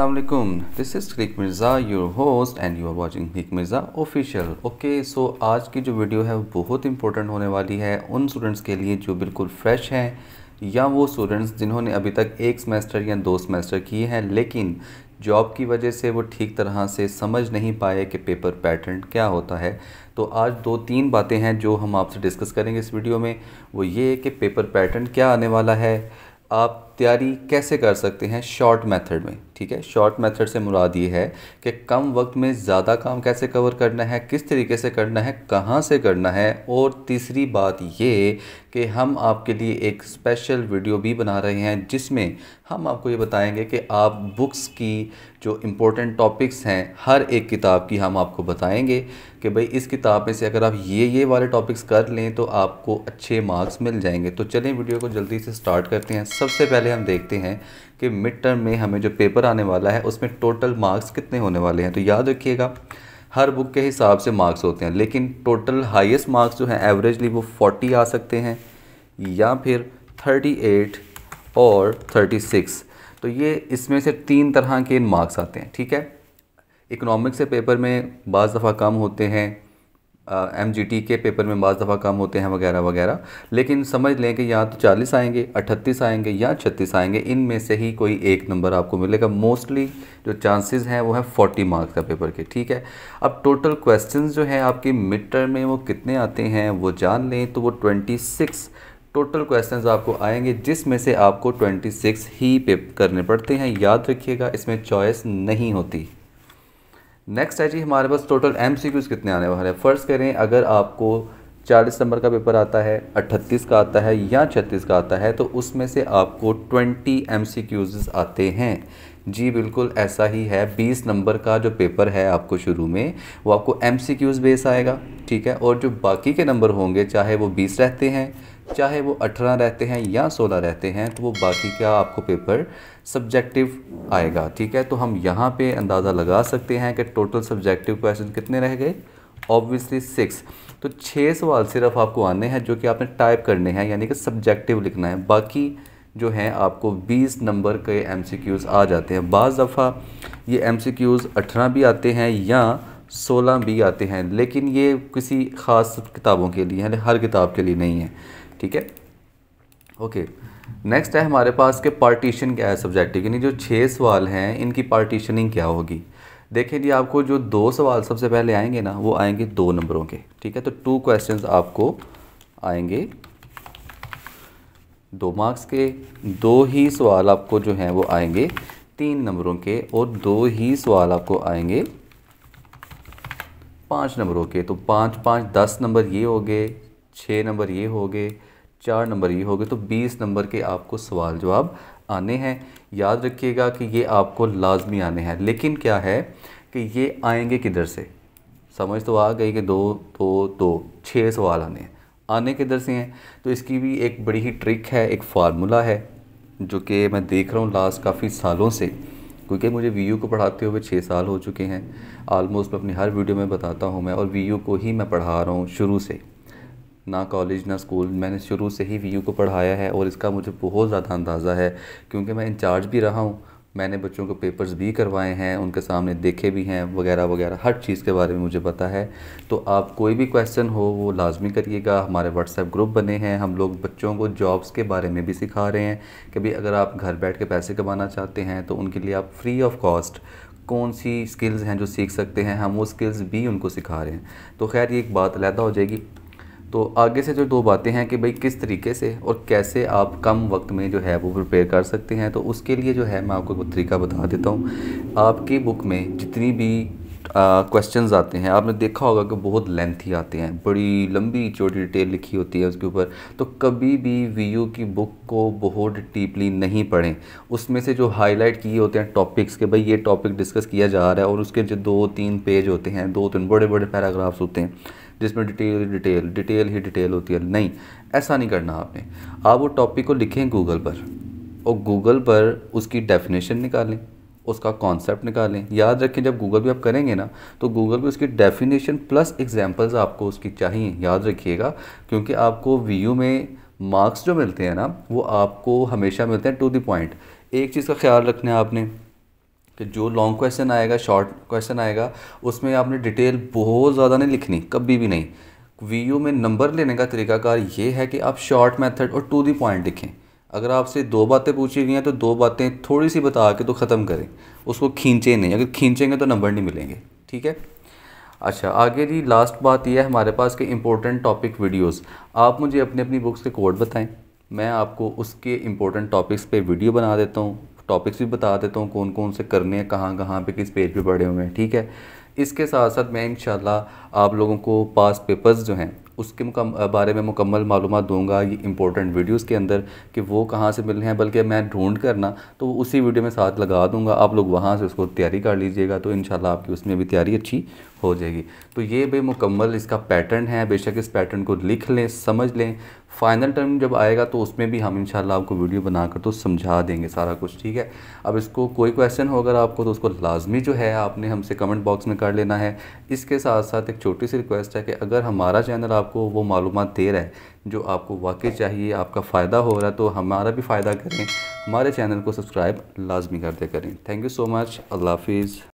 Aslam this is click Mirza your host and you are watching click Mirza official okay so आज की जो video है वो बहुत इंपॉर्टेंट होने वाली है उन स्टूडेंट्स के लिए जो बिल्कुल फ्रेश हैं या वो स्टूडेंट्स जिन्होंने अभी तक एक सेमेस्टर या दो सेमेस्टर किए हैं लेकिन जॉब की वजह से वो ठीक तरह से समझ नहीं पाए कि पेपर पैटर्न क्या होता है तो आज दो तीन बातें हैं जो हम आपसे डिस्कस करेंगे इस वीडियो में वो ये कि पेपर पैटर्न क्या आने वाला है आप तैयारी कैसे कर सकते हैं शॉर्ट मेथड में ठीक है शॉर्ट मेथड से मुराद ये है कि कम वक्त में ज़्यादा काम कैसे कवर करना है किस तरीके से करना है कहाँ से करना है और तीसरी बात ये कि हम आपके लिए एक स्पेशल वीडियो भी बना रहे हैं जिसमें हम आपको ये बताएंगे कि आप बुक्स की जो इम्पोर्टेंट टॉपिक्स हैं हर एक किताब की हम आपको बताएंगे कि भाई इस किताब में से अगर आप ये ये वाले टॉपिक्स कर लें तो आपको अच्छे मार्क्स मिल जाएंगे तो चलें वीडियो को जल्दी से स्टार्ट करते हैं सबसे पहले पहले हम देखते हैं कि मिड टर्म में हमें जो पेपर आने वाला है उसमें टोटल मार्क्स कितने होने वाले हैं तो याद रखिएगा हर बुक के हिसाब से मार्क्स होते हैं लेकिन टोटल हाईएस्ट मार्क्स जो हैं एवरेजली वो 40 आ सकते हैं या फिर 38 और 36 तो ये इसमें से तीन तरह के इन मार्क्स आते हैं ठीक है इकोनॉमिक्स के पेपर में बज़ दफ़ा कम होते हैं एम जी टी के पेपर में बज दफ़ा कम होते हैं वगैरह वगैरह लेकिन समझ लें कि या तो चालीस आएंगे अट्ठतीस आएंगे या छत्तीस आएंगे इनमें से ही कोई एक नंबर आपको मिलेगा मोस्टली जो चांसेस हैं वो है फोर्टी मार्क्स का पेपर के ठीक है अब टोटल क्वेश्चन जो हैं आपके मिड टर्म में वो कितने आते हैं वो जान लें तो वो ट्वेंटी सिक्स टोटल क्वेश्चन आपको आएंगे जिसमें से आपको ट्वेंटी ही पेपर करने पड़ते हैं याद रखिएगा इसमें चॉइस नहीं होती नेक्स्ट है जी हमारे पास टोटल एम कितने आने वाले हैं फ़र्ज़ करें अगर आपको चालीस नंबर का पेपर आता है अट्ठतीस का आता है या छत्तीस का आता है तो उसमें से आपको ट्वेंटी एम आते हैं जी बिल्कुल ऐसा ही है 20 नंबर का जो पेपर है आपको शुरू में वो आपको एम सी क्यूज़ बेस आएगा ठीक है और जो बाकी के नंबर होंगे चाहे वो 20 रहते हैं चाहे वो 18 रहते हैं या 16 रहते हैं तो वो बाकी का आपको पेपर सब्जेक्टिव आएगा ठीक है तो हम यहाँ पे अंदाज़ा लगा सकते हैं कि टोटल सब्जेक्टिव क्वेश्चन कितने रह गए ऑब्वियसली सिक्स तो छः सवाल सिर्फ आपको आने हैं जो कि आपने टाइप करने हैं यानी कि सब्जेक्टिव लिखना है बाकी जो हैं आपको 20 नंबर के एम आ जाते हैं बज़ दफ़ा ये एम 18 भी आते हैं या 16 भी आते हैं लेकिन ये किसी ख़ास किताबों के लिए यानी हर किताब के लिए नहीं है ठीक है ओके नेक्स्ट है हमारे पास के पार्टीशन क्या है सब्जेक्ट यानी जो छः सवाल हैं इनकी पार्टीशनिंग क्या होगी देखें जी आपको जो दो सवाल सबसे पहले आएंगे ना वो आएंगे दो नंबरों के ठीक है तो टू क्वेश्चंस आपको आएंगे दो मार्क्स के दो ही सवाल आपको जो हैं वो आएंगे तीन नंबरों के और दो ही सवाल आपको आएंगे पाँच नंबरों के तो पाँच पाँच दस नंबर ये हो गए छः नंबर ये हो गए चार नंबर ये हो गए तो बीस नंबर के आपको सवाल जवाब आने हैं याद रखिएगा कि ये आपको लाजमी आने हैं लेकिन क्या है कि ये आएंगे किधर से समझ तो आ गई कि दो दो दो छः सवाल आने हैं आने किधर से हैं तो इसकी भी एक बड़ी ही ट्रिक है एक फार्मूला है जो कि मैं देख रहा हूँ लास्ट काफ़ी सालों से क्योंकि मुझे वी को पढ़ाते हुए छः साल हो चुके हैं आलमोस्ट मैं अपनी हर वीडियो में बताता हूँ मैं और वी को ही मैं पढ़ा रहा हूँ शुरू से ना कॉलेज ना स्कूल मैंने शुरू से ही वी को पढ़ाया है और इसका मुझे बहुत ज़्यादा अंदाज़ा है क्योंकि मैं इंचार्ज भी रहा हूँ मैंने बच्चों को पेपर्स भी करवाए हैं उनके सामने देखे भी हैं वगैरह वगैरह हर चीज़ के बारे में मुझे पता है तो आप कोई भी क्वेश्चन हो वो लाजमी करिएगा हमारे व्हाट्सएप ग्रुप बने हैं हम लोग बच्चों को जॉब्स के बारे में भी सिखा रहे हैं कि भाई अगर आप घर बैठ के पैसे कमाना चाहते हैं तो उनके लिए आप फ्री ऑफ कॉस्ट कौन सी स्किल्स हैं जो सीख सकते हैं हम वो स्किल्स भी उनको सिखा रहे हैं तो खैर ये एक बात अलहदा हो जाएगी तो आगे से जो दो बातें हैं कि भाई किस तरीके से और कैसे आप कम वक्त में जो है वो प्रिपेयर कर सकते हैं तो उसके लिए जो है मैं आपको वो तरीका बता देता हूँ आपकी बुक में जितनी भी क्वेश्चंस uh, आते हैं आपने देखा होगा कि बहुत लेंथी आते हैं बड़ी लंबी चोटी डिटेल लिखी होती है उसके ऊपर तो कभी भी वी की बुक को बहुत डीपली नहीं पढ़ें उसमें से जो हाईलाइट किए होते हैं टॉपिक्स के भाई ये टॉपिक डिस्कस किया जा रहा है और उसके जो दो तीन पेज होते हैं दो तीन बड़े बड़े पैराग्राफ्स होते हैं जिसमें डिटेल डिटेल डिटेल ही डिटेल होती है नहीं ऐसा नहीं करना आपने आप वो टॉपिक को लिखें गूगल पर और गूगल पर उसकी डेफिनेशन निकालें उसका कॉन्सेप्ट निकालें याद रखें जब गूगल भी आप करेंगे ना तो गूगल पर उसकी डेफिनेशन प्लस एग्जाम्पल्स आपको उसकी चाहिए याद रखिएगा क्योंकि आपको वी में मार्क्स जो मिलते हैं ना वो आपको हमेशा मिलते हैं टू द पॉइंट एक चीज़ का ख्याल रखना है आपने कि जो लॉन्ग क्वेश्चन आएगा शॉर्ट क्वेश्चन आएगा उसमें आपने डिटेल बहुत ज़्यादा नहीं लिखनी कभी भी नहीं वी में नंबर लेने का तरीकाकार ये है कि आप शॉर्ट मेथड और टू दी पॉइंट लिखें अगर आपसे दो बातें पूछी गई हैं तो दो बातें थोड़ी सी बता के तो ख़त्म करें उसको खींचे नहीं अगर खींचेंगे तो नंबर नहीं मिलेंगे ठीक है अच्छा आगे जी लास्ट बात यह है हमारे पास के इम्पोर्टेंट टॉपिक वीडियोस आप मुझे अपने अपनी बुक्स के कोड बताएं मैं आपको उसके इम्पोर्टेंट टॉपिक्स पे वीडियो बना देता हूँ टॉपिक्स भी बता देता हूँ कौन कौन से करने हैं कहाँ कहाँ पे किस पेज पे पढ़े हुए हैं ठीक है इसके साथ साथ मैं इन आप लोगों को पास पेपर्स जो हैं उसके बारे में मुकम्मल मालूम दूंगा ये इंपॉर्टेंट वीडियोस के अंदर कि वो कहाँ से मिल रहे हैं बल्कि मैं ढूंढ करना तो उसी वीडियो में साथ लगा दूंगा आप लोग वहाँ से उसको तैयारी कर लीजिएगा तो इन आपकी उसमें भी तैयारी अच्छी हो जाएगी तो ये मुकम्मल इसका पैटर्न है बेशक इस पैटर्न को लिख लें समझ लें फाइनल टर्म जब आएगा तो उसमें भी हम इंशाल्लाह आपको वीडियो बनाकर तो समझा देंगे सारा कुछ ठीक है अब इसको कोई क्वेश्चन हो अगर आपको तो उसको लाजमी जो है आपने हमसे कमेंट बॉक्स में कर लेना है इसके साथ साथ एक छोटी सी रिक्वेस्ट है कि अगर हमारा चैनल आपको वो मालूम दे रहा है जो आपको वाकई चाहिए आपका फ़ायदा हो रहा है तो हमारा भी फ़ायदा करें हमारे चैनल को सब्सक्राइब लाजमी करते करें थैंक यू सो मच अल्लाह हाफिज़